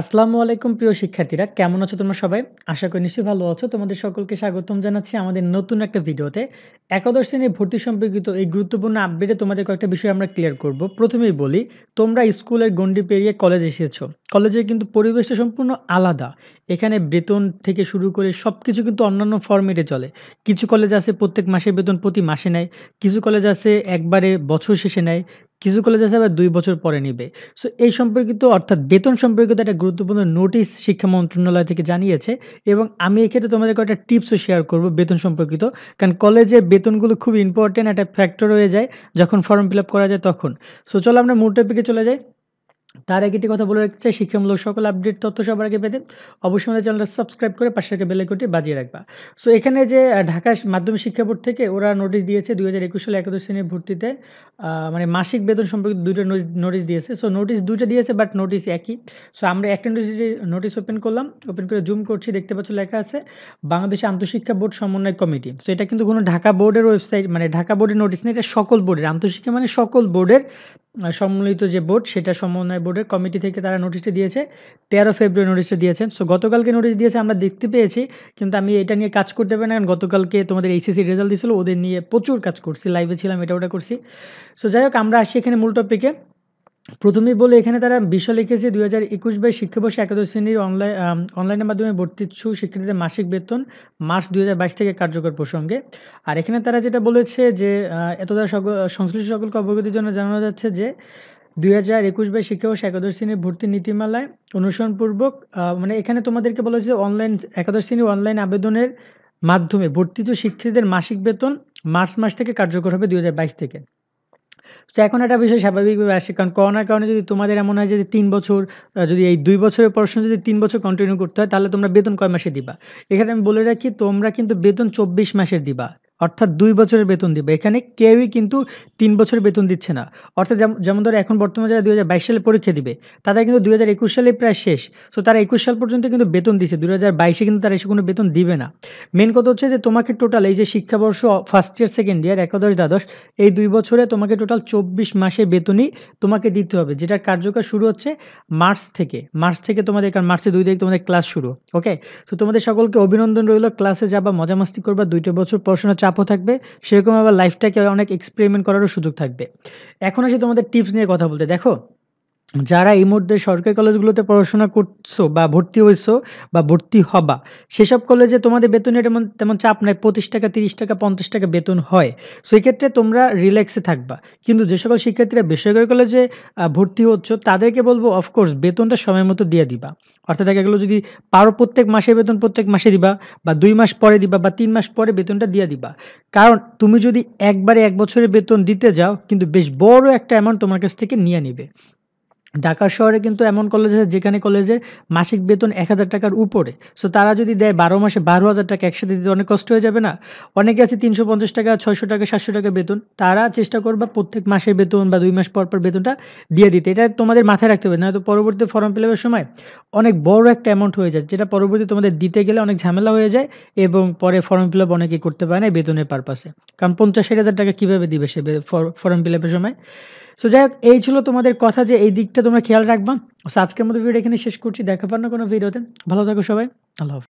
আসসালামু আলাইকুম প্রিয় শিক্ষার্থীরা কেমন আছো তোমরা সবাই আশা করি নিশ্চয়ই ভালো আছো তোমাদের সকলকে স্বাগতম জানাচ্ছি আমাদের নতুন একটা ভিডিওতে একাদশ শ্রেণীর ভর্তি সম্পর্কিত এই গুরুত্বপূর্ণ আপডেটে তোমাদের কয়েকটা বিষয় আমরা ক্লিয়ার করব প্রথমেই বলি তোমরা স্কুলের গণ্ডি পেরিয়ে কলেজ এসেছো কলেজে কিন্তু পরিবেশটা সম্পূর্ণ আলাদা এখানে বেতন থেকে শুরু করে সব কিছু কিন্তু অন্যান্য ফর্মেটে চলে কিছু কলেজ আছে প্রত্যেক মাসে বেতন প্রতি মাসে নেয় কিছু কলেজ আছে একবারে বছর শেষে নেয় কিছু কলেজ আছে আবার দুই বছর পরে নিবে সো এই সম্পর্কিত অর্থাৎ বেতন সম্পর্কিত একটা গুরুত্বপূর্ণ নোটিশ শিক্ষা মন্ত্রণালয় থেকে জানিয়েছে এবং আমি এক্ষেত্রে তোমাদের কয়েকটা টিপসও শেয়ার করব বেতন সম্পর্কিত কারণ কলেজে বেতনগুলো খুব ইম্পর্টেন্ট একটা ফ্যাক্টর হয়ে যায় যখন ফর্ম ফিল আপ করা যায় তখন সো চলো আমরা মূল টপিকে চলে যাই তার আগে একটি কথা বলে রাখতে চাই শিক্ষামূলক সকল আপডেট তথ্য সবার আগে পেতে অবশ্যই আমাদের চ্যানেলটা সাবস্ক্রাইব করে পাশে থেকে বেলেকটি বাজিয়ে রাখবা সো এখানে যে ঢাকা মাধ্যমিক শিক্ষা বোর্ড থেকে ওরা নোটিশ দিয়েছে দুই হাজার একুশ সালে একাদশ শ্রেণীর ভর্তিতে মানে মাসিক বেতন সম্পর্কিত দুইটা নোটিশ দিয়েছে সো নোটিশ দুইটা দিয়েছে বাট নোটিশ একই সো আমরা একটা নোটিশ নোটিশ ওপেন করলাম ওপেন করে জুম করছি দেখতে পাচ্ছ লেখা আছে বাংলাদেশ আন্তঃশিক্ষা বোর্ড সমন্বয় কমিটি সো এটা কিন্তু কোনো ঢাকা বোর্ডের ওয়েবসাইট মানে ঢাকা বোর্ডের নোটিশ নেই এটা সকল বোর্ডের আন্তঃশিক্ষা মানে সকল বোর্ডের সম্মিলিত যে বোর্ড সেটা সমন্বয় বোর্ডের কমিটি থেকে তারা নোটিশটা দিয়েছে তেরো ফেব্রুয়ারি নোটিশটা দিয়েছেন সো গতকালকে নোটিশ দিয়েছে আমরা দেখতে পেয়েছি কিন্তু আমি এটা নিয়ে কাজ করতে পারি না কারণ গতকালকে তোমাদের এইসিসি রেজাল্ট দিয়েছিল ওদের নিয়ে প্রচুর কাজ করছি লাইভে ছিলাম এটা ওটা করছি সো যাই হোক আমরা আসি এখানে মূল টপিকে প্রথমেই বলে এখানে তারা বিষয় লিখেছে দুই হাজার একুশ বাইশ শিক্ষাবর্ষে একাদশ শ্রেণীর অনলাইন অনলাইনের মাধ্যমে ভর্তিচ্ছু শিক্ষার্থীদের মাসিক বেতন মার্চ দুই থেকে কার্যকর প্রসঙ্গে আর এখানে তারা যেটা বলেছে যে এত সকল সংশ্লিষ্ট সকলকে অবগতির জন্য জানানো যাচ্ছে যে দুই হাজার একুশ বাইশ শিক্ষাবর্ষ একাদশ শ্রেণীর ভর্তি নীতিমালায় অনুসরণপূর্বক মানে এখানে তোমাদেরকে বলেছে যে অনলাইন একাদশ শ্রেণীর অনলাইন আবেদনের মাধ্যমে ভর্তিত শিক্ষার্থীদের মাসিক বেতন মার্চ মাস থেকে কার্যকর হবে দুই থেকে তো এখন একটা বিষয় স্বাভাবিকভাবে আসে কারণ করোনার কারণে যদি তোমাদের এমন হয় যদি তিন বছর যদি এই দুই বছরের পড়াশোনা যদি তিন বছর কন্টিনিউ করতে হয় তাহলে তোমরা বেতন কয় মাসে দিবা এখানে আমি বলে রাখি তোমরা কিন্তু বেতন চব্বিশ মাসের দিবা অর্থাৎ দুই বছরের বেতন দিবে এখানে কেউই কিন্তু তিন বছর বেতন দিচ্ছে না অর্থাৎ যেমন ধরো এখন বর্তমানে যারা দু সালে পরীক্ষা দিবে তারা কিন্তু দুই হাজার একুশ সালে প্রায় শেষ সো তারা একুশ সাল পর্যন্ত কিন্তু বেতন দিচ্ছে দু হাজার বাইশে কিন্তু তারা এসে কোনো বেতন দিবে না মেন কথা হচ্ছে যে তোমাকে টোটাল এই যে শিক্ষাবর্ষ ফার্স্ট ইয়ার সেকেন্ড ইয়ার একাদশ দ্বাদশ এই দুই বছরে তোমাকে টোটাল চব্বিশ মাসে বেতনই তোমাকে দিতে হবে যেটা কার্যকর শুরু হচ্ছে মার্চ থেকে মার্চ থেকে তোমাদের কারণ মার্চে দুই তারিখ তোমাদের ক্লাস শুরু ওকে তো তোমাদের সকলকে অভিনন্দন রইল ক্লাসে যাবা মজামাস্তি করবা দুইটা বছর পড়াশোনা চাপও থাকবে সেরকম আবার লাইফটাকে অনেক এক্সপেরিমেন্ট করারও সুযোগ থাকবে এখন আসি তোমাদের টিপস নিয়ে কথা বলতে দেখো যারা এই মুহূর্তে সরকারি কলেজগুলোতে পড়াশোনা করছো বা ভর্তি হয়েছো বা ভর্তি হবা সেসব কলেজে তোমাদের বেতনে তেমন তেমন চাপ নাই পঁচিশ টাকা তিরিশ টাকা পঞ্চাশ টাকা বেতন হয় সেক্ষেত্রে তোমরা রিল্যাক্সে থাকবা কিন্তু যে সকল শিক্ষার্থীরা বেসরকারি কলেজে ভর্তি হচ্ছ তাদেরকে বলবো অফকোর্স বেতনটা সময় মতো দিয়ে দিবা অর্থাৎ দেখা গেলো যদি পারো প্রত্যেক মাসে বেতন প্রত্যেক মাসে দিবা বা দুই মাস পরে দিবা বা তিন মাস পরে বেতনটা দিয়ে দিবা কারণ তুমি যদি একবারে এক বছরের বেতন দিতে যাও কিন্তু বেশ বড় একটা অ্যামাউন্ট তোমার কাছ থেকে নিয়ে নেবে ঢাকা শহরে কিন্তু এমন কলেজ আছে যেখানে কলেজের মাসিক বেতন এক হাজার টাকার উপরে সো তারা যদি দেয় বারো মাসে বারো হাজার টাকা একসাথে দিতে অনেক কষ্ট হয়ে যাবে না অনেকে আছে তিনশো পঞ্চাশ টাকা ছয়শো টাকা সাতশো টাকা বেতন তারা চেষ্টা করবে প্রত্যেক মাসের বেতন বা দুই মাস পর পর বেতনটা দিয়ে দিতে এটা তোমাদের মাথায় রাখতে হবে তো পরবর্তী ফর্ম ফিল আপের সময় অনেক বড় একটা অ্যামাউন্ট হয়ে যায় যেটা পরবর্তী তোমাদের দিতে গেলে অনেক ঝামেলা হয়ে যায় এবং পরে ফর্ম ফিল আপ অনেকে করতে পারে না বেতনের পারপাসে কারণ পঞ্চাশ ষাট হাজার টাকা কীভাবে দিবে সে ফর্ম ফিল আপের সময় সো যাই হোক এই ছিল তোমাদের কথা যে এই দিকটা তোমরা খেয়াল রাখবা আজকের মতো ভিডিও এখানে শেষ করছি দেখা পার না কোনো ভিডিওতে ভালো থাকো সবাই আল্লাহ